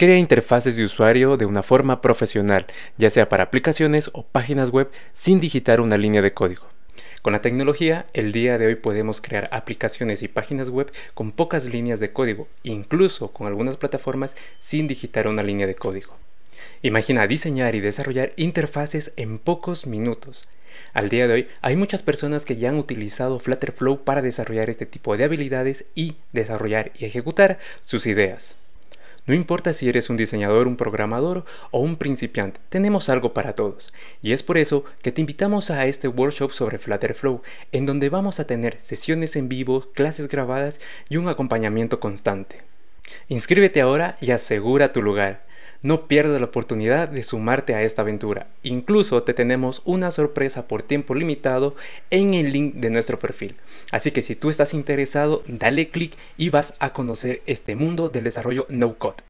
Crea interfaces de usuario de una forma profesional, ya sea para aplicaciones o páginas web sin digitar una línea de código. Con la tecnología, el día de hoy podemos crear aplicaciones y páginas web con pocas líneas de código, incluso con algunas plataformas sin digitar una línea de código. Imagina diseñar y desarrollar interfaces en pocos minutos. Al día de hoy hay muchas personas que ya han utilizado Flutter Flow para desarrollar este tipo de habilidades y desarrollar y ejecutar sus ideas. No importa si eres un diseñador, un programador o un principiante, tenemos algo para todos. Y es por eso que te invitamos a este workshop sobre Flutter Flow, en donde vamos a tener sesiones en vivo, clases grabadas y un acompañamiento constante. Inscríbete ahora y asegura tu lugar. No pierdas la oportunidad de sumarte a esta aventura. Incluso te tenemos una sorpresa por tiempo limitado en el link de nuestro perfil. Así que si tú estás interesado, dale clic y vas a conocer este mundo del desarrollo no-code.